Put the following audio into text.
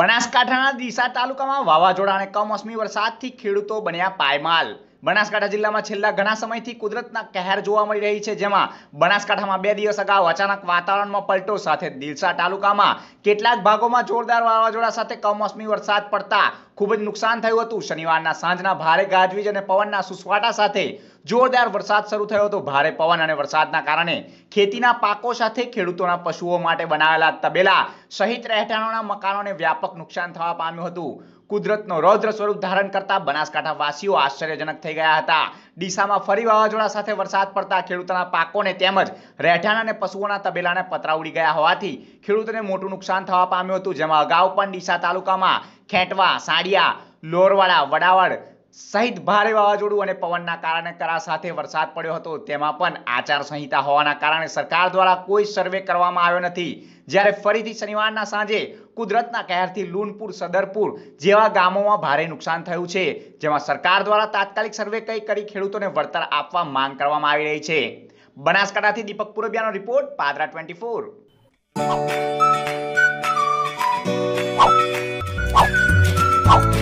બનાસકાંઠાના ડીસા તાલુકામાં વાવાઝોડા અને કમોસમી વરસાદથી ખેડૂતો બન્યા પાયમાલ બનાસકાંઠા જિલ્લામાં છેલ્લા ઘણા સમયથી કુદરતના કહેર જોવા મળી રહી છે જેમાં બનાસકાંઠામાં બે દિવસ અગાઉ અચાનક વાતાવરણમાં પલટો સાથે દિલસા તાલુકામાં કેટલાક ભાગોમાં જોરદાર વાવાઝોડા સાથે કમોસમી વરસાદ પડતા ખૂબ જ નુકસાન થયું હતું શનિવારના સાંજના ભારે ગાજવીજ અને પવનના સુસવાટા સાથે જોરદાર વરસાદ શરૂ થયો હતો ભારે પવન અને વરસાદના કારણે ખેતીના પાકો સાથે ખેડૂતોના પશુઓ માટે બનાવેલા તબેલા સહિત રહેઠાણોના મકાનોને વ્યાપક નુકસાન થવા પામ્યું હતું કુદરતનો રૌદ્ર સ્વરૂપ ધારણ કરતા બનાસકાંઠા આશ્ચર્યજનક થઈ ગયા હતા ડીસામાં ફરી વાવાઝોડા સાથે વરસાદ પડતા ખેડૂતોના પાકોને તેમજ રહેઠાણ અને પશુઓના તબેલાને પતરા ઉડી ગયા હોવાથી ખેડૂતોને મોટું નુકસાન થવા પામ્યું હતું જેમાં અગાઉ પણ ડીસા તાલુકામાં ખેંટવા સાડિયા લોરવાડા વડાવડ સહિત ભારે વાવાઝોડું અને પવનના કારણે કરા સાથે વરસાદ પડ્યો હતો તેમાં પણ આચારસંહિતા હોવાના કારણે સરકાર દ્વારા કોઈ સર્વે કરવામાં આવ્યો નથી જ્યારે ફરીથી શનિવારના સાંજે કુદરતના કહેરથી લૂનપુર સદરપુર જેવા ગામોમાં ભારે નુકસાન થયું છે જેમાં સરકાર દ્વારા તાત્કાલિક સર્વે કંઈ કરી ખેડૂતોને વળતર આપવા માંગ કરવામાં આવી રહી છે બનાસકાંઠાથી દીપક પુરબિયાનો report Padra twenty four Oh